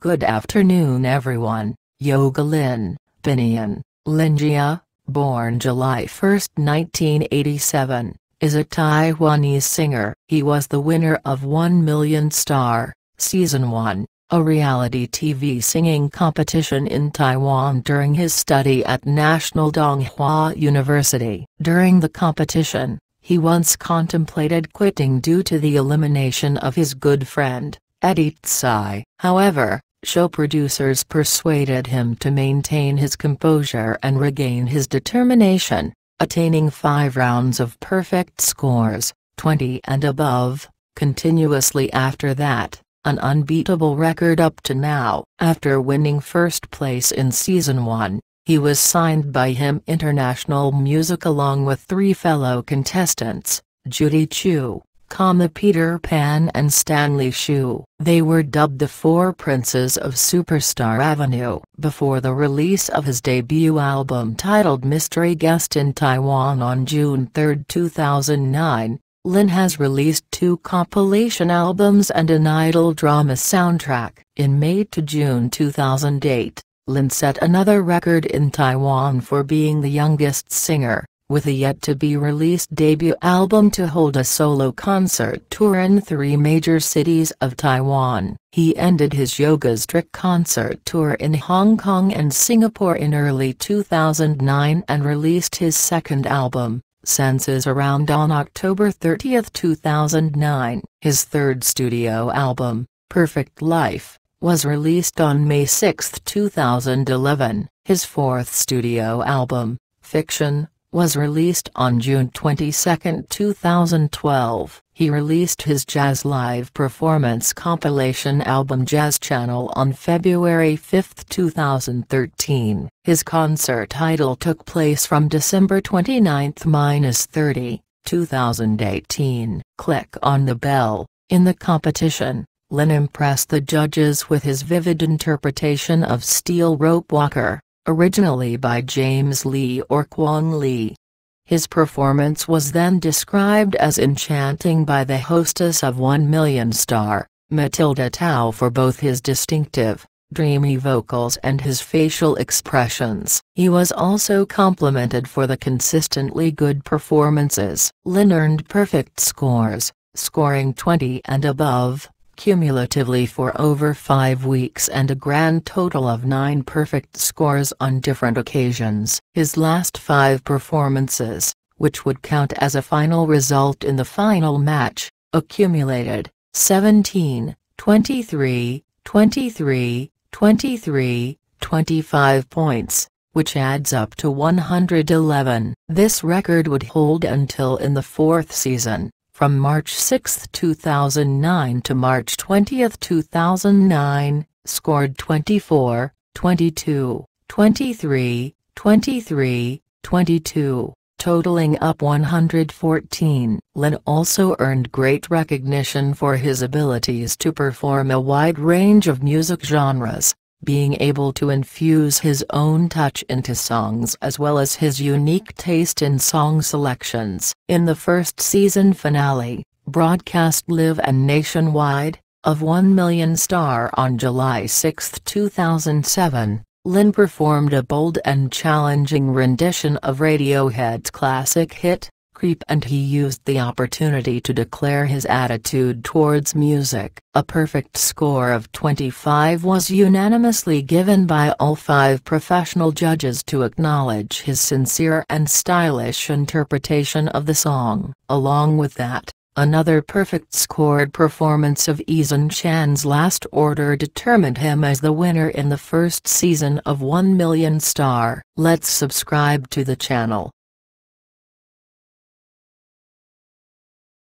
Good afternoon everyone, Yoga Lin, Binian, Linjia, born July 1, 1987, is a Taiwanese singer. He was the winner of 1 Million Star, Season 1, a reality TV singing competition in Taiwan during his study at National Donghua University. During the competition, he once contemplated quitting due to the elimination of his good friend, at Itsai, however, show producers persuaded him to maintain his composure and regain his determination, attaining five rounds of perfect scores, 20 and above, continuously after that, an unbeatable record up to now. After winning first place in Season 1, he was signed by HIM International Music along with three fellow contestants, Judy Chu, Peter Pan and Stanley Shu. They were dubbed the Four Princes of Superstar Avenue. Before the release of his debut album titled Mystery Guest in Taiwan on June 3, 2009, Lin has released two compilation albums and an idol drama soundtrack. In May to June 2008, Lin set another record in Taiwan for being the youngest singer with a yet-to-be-released debut album to hold a solo concert tour in three major cities of Taiwan. He ended his Yoga's Trick concert tour in Hong Kong and Singapore in early 2009 and released his second album, Senses Around on October 30, 2009. His third studio album, Perfect Life, was released on May 6, 2011. His fourth studio album, Fiction, was released on June 22, 2012. He released his jazz live performance compilation album Jazz Channel on February 5, 2013. His concert title took place from December 29-30, 2018. Click on the bell. In the competition, Lynn impressed the judges with his vivid interpretation of Steel Rope Walker originally by James Lee or Kwong Lee. His performance was then described as enchanting by the hostess of One Million Star, Matilda Tao for both his distinctive, dreamy vocals and his facial expressions. He was also complimented for the consistently good performances. Lin earned perfect scores, scoring 20 and above, cumulatively for over five weeks and a grand total of nine perfect scores on different occasions. His last five performances, which would count as a final result in the final match, accumulated 17, 23, 23, 23, 25 points, which adds up to 111. This record would hold until in the fourth season, from March 6, 2009 to March 20, 2009, scored 24, 22, 23, 23, 22, totaling up 114. Lin also earned great recognition for his abilities to perform a wide range of music genres, being able to infuse his own touch into songs as well as his unique taste in song selections. In the first season finale, broadcast live and nationwide, of 1 Million Star on July 6, 2007, Lynn performed a bold and challenging rendition of Radiohead's classic hit, creep and he used the opportunity to declare his attitude towards music. A perfect score of 25 was unanimously given by all five professional judges to acknowledge his sincere and stylish interpretation of the song. Along with that, Another perfect scored performance of Eason Chan's last order determined him as the winner in the first season of 1 Million Star. Let's subscribe to the channel.